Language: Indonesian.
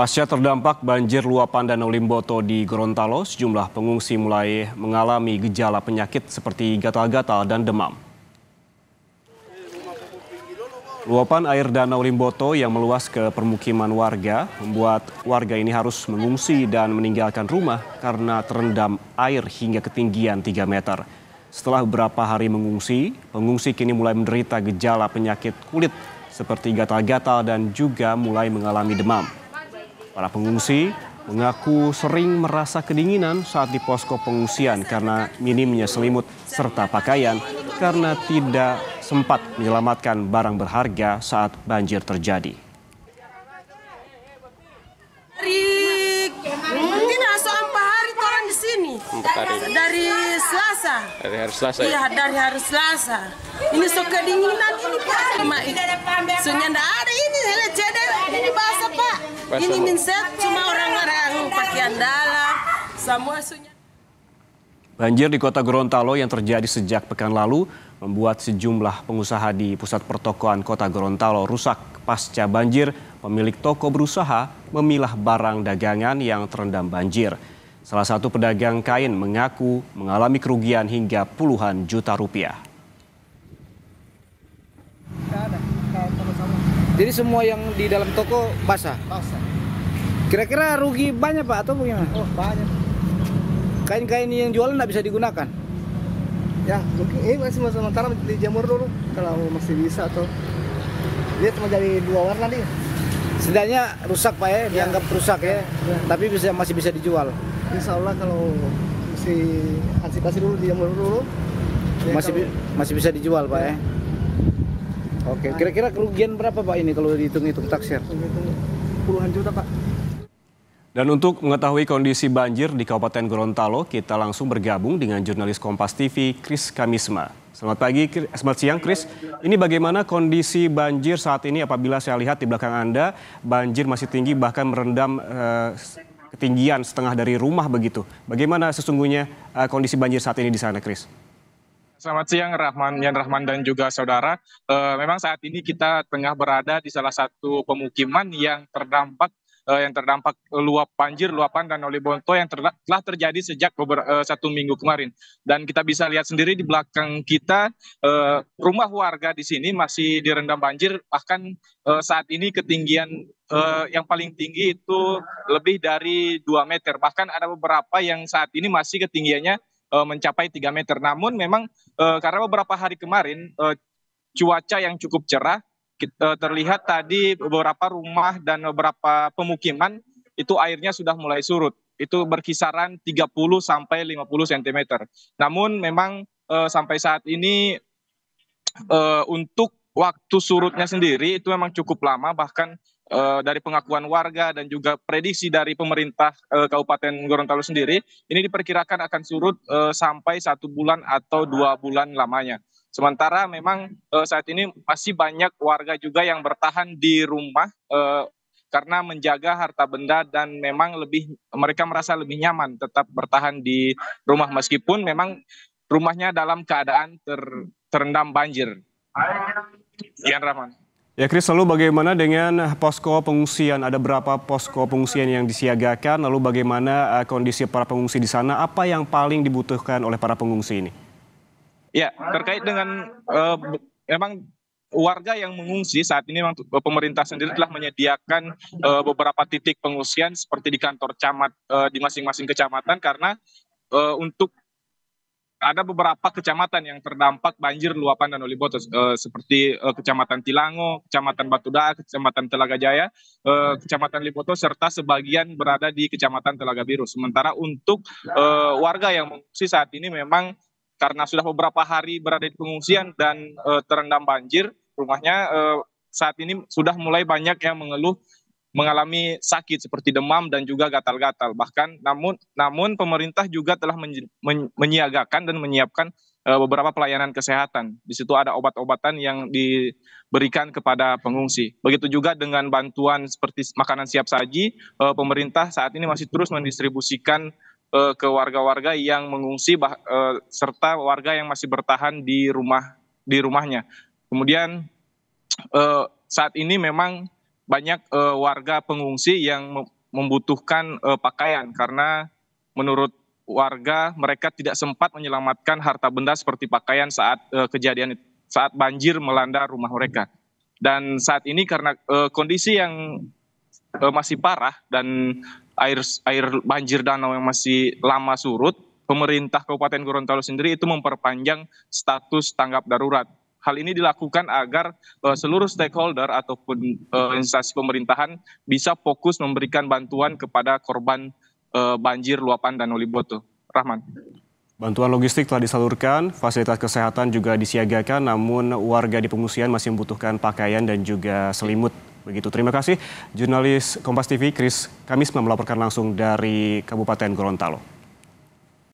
Pasca terdampak banjir luapan Danau Limboto di Gorontalo, sejumlah pengungsi mulai mengalami gejala penyakit seperti gatal-gatal dan demam. Luapan air Danau Limboto yang meluas ke permukiman warga membuat warga ini harus mengungsi dan meninggalkan rumah karena terendam air hingga ketinggian 3 meter. Setelah beberapa hari mengungsi, pengungsi kini mulai menderita gejala penyakit kulit seperti gatal-gatal dan juga mulai mengalami demam. Para pengungsi mengaku sering merasa kedinginan saat di posko pengungsian karena minimnya selimut serta pakaian karena tidak sempat menyelamatkan barang berharga saat banjir terjadi. Empat hari. Dari Selasa. Dari hari Selasa. Ya? Iya, ya? dari hari Selasa. Ini sok kedinginan ini Pak. Cuma sunya ndak ada ini lecede ini basah Pak. Basah, ini minset cuma orang-orang pakaian dalam semua sunya. Banjir di kota Gorontalo yang terjadi sejak pekan lalu membuat sejumlah pengusaha di pusat pertokoan kota Gorontalo rusak. Pasca banjir, pemilik toko berusaha memilah barang dagangan yang terendam banjir. Salah satu pedagang kain mengaku mengalami kerugian hingga puluhan juta rupiah. Jadi semua yang di dalam toko basah? Basah. Kira-kira rugi banyak Pak atau bagaimana? Oh banyak. Kain-kain yang jualan nggak bisa digunakan? Ya mungkin ini eh, masih sementara dijemur dulu kalau masih bisa atau dia cuma jadi dua warna nih setidaknya rusak pak ya, dianggap rusak ya, ya. tapi bisa masih bisa dijual. Insya Allah kalau si antisipasi dulu dia dulu ya masih kalau, masih bisa dijual pak ya. ya? Oke, okay. Nah. kira-kira kerugian berapa pak ini kalau dihitung-hitung taksir? Puluhan juta pak. Dan untuk mengetahui kondisi banjir di Kabupaten Gorontalo, kita langsung bergabung dengan jurnalis Kompas TV, Kris Kamisma. Selamat pagi, eh, selamat siang Chris. Ini bagaimana kondisi banjir saat ini apabila saya lihat di belakang Anda, banjir masih tinggi bahkan merendam eh, ketinggian setengah dari rumah begitu. Bagaimana sesungguhnya eh, kondisi banjir saat ini di sana Chris? Selamat siang Rahman, Yan Rahman dan juga saudara. E, memang saat ini kita tengah berada di salah satu pemukiman yang terdampak Eh, yang terdampak luap banjir, luapan dan oli bonto yang ter telah terjadi sejak uh, satu minggu kemarin. Dan kita bisa lihat sendiri di belakang kita eh, rumah warga di sini masih direndam banjir, bahkan saat ini ketinggian uh, yang paling tinggi itu lebih dari 2 meter. Bahkan ada beberapa yang saat ini masih ketinggiannya uh, mencapai 3 meter. Namun memang uh, karena beberapa hari kemarin uh, cuaca yang cukup cerah Eh, terlihat tadi beberapa rumah dan beberapa pemukiman itu airnya sudah mulai surut. Itu berkisaran 30 sampai 50 cm. Namun memang uh, sampai saat ini uh, untuk waktu surutnya sendiri itu memang cukup lama bahkan uh, dari pengakuan warga dan juga prediksi dari pemerintah Kabupaten Gorontalo sendiri ini diperkirakan akan surut sampai satu bulan atau dua bulan lamanya. Sementara memang uh, saat ini masih banyak warga juga yang bertahan di rumah uh, karena menjaga harta benda dan memang lebih mereka merasa lebih nyaman tetap bertahan di rumah meskipun memang rumahnya dalam keadaan ter, terendam banjir. Ian Rahman. Ya Kris, lalu bagaimana dengan posko pengungsian? Ada berapa posko pengungsian yang disiagakan? Lalu bagaimana eh, kondisi para pengungsi di sana? Apa yang paling dibutuhkan oleh para pengungsi ini? ya terkait dengan eh, memang warga yang mengungsi saat ini memang eh, pemerintah sendiri telah menyediakan eh, beberapa titik pengungsian seperti di kantor camat di masing-masing kecamatan karena untuk ada beberapa kecamatan yang terdampak banjir luapan dan oliboto eh, seperti Kecamatan Tilango, Kecamatan Batuda, Kecamatan Telaga Jaya, Kecamatan Liboto serta sebagian berada di Kecamatan Telaga Biru. Sementara untuk warga yang mengungsi saat ini memang karena sudah beberapa hari berada di pengungsian dan e, terendam banjir, rumahnya e, saat ini sudah mulai banyak yang mengeluh mengalami sakit seperti demam dan juga gatal-gatal. Bahkan namun namun pemerintah juga telah men, men, menyiagakan dan menyiapkan e, beberapa pelayanan kesehatan. Di situ ada obat-obatan yang diberikan kepada pengungsi. Begitu juga dengan bantuan seperti makanan siap saji, pemerintah saat ini masih terus mendistribusikan uh, ke warga-warga yang mengungsi bah, uh, serta warga yang masih bertahan di rumah di rumahnya. Kemudian uh, saat ini memang banyak uh, warga pengungsi yang membutuhkan uh, pakaian karena menurut warga mereka tidak sempat menyelamatkan harta benda seperti pakaian saat uh, kejadian saat banjir melanda rumah mereka. Dan saat ini karena uh, kondisi yang uh, masih parah dan air air banjir danau yang masih lama surut, pemerintah Kabupaten Gorontalo sendiri itu memperpanjang status tanggap darurat. Hal ini dilakukan agar uh, seluruh stakeholder ataupun uh, instansi pemerintahan bisa fokus memberikan bantuan kepada korban uh, banjir luapan Danau Liboto. Rahman. Bantuan logistik telah disalurkan, fasilitas kesehatan juga disiagakan, namun warga di pengungsian masih membutuhkan pakaian dan juga selimut Begitu, terima kasih. Jurnalis Kompas TV, Kris Kamis melaporkan langsung dari Kabupaten Gorontalo.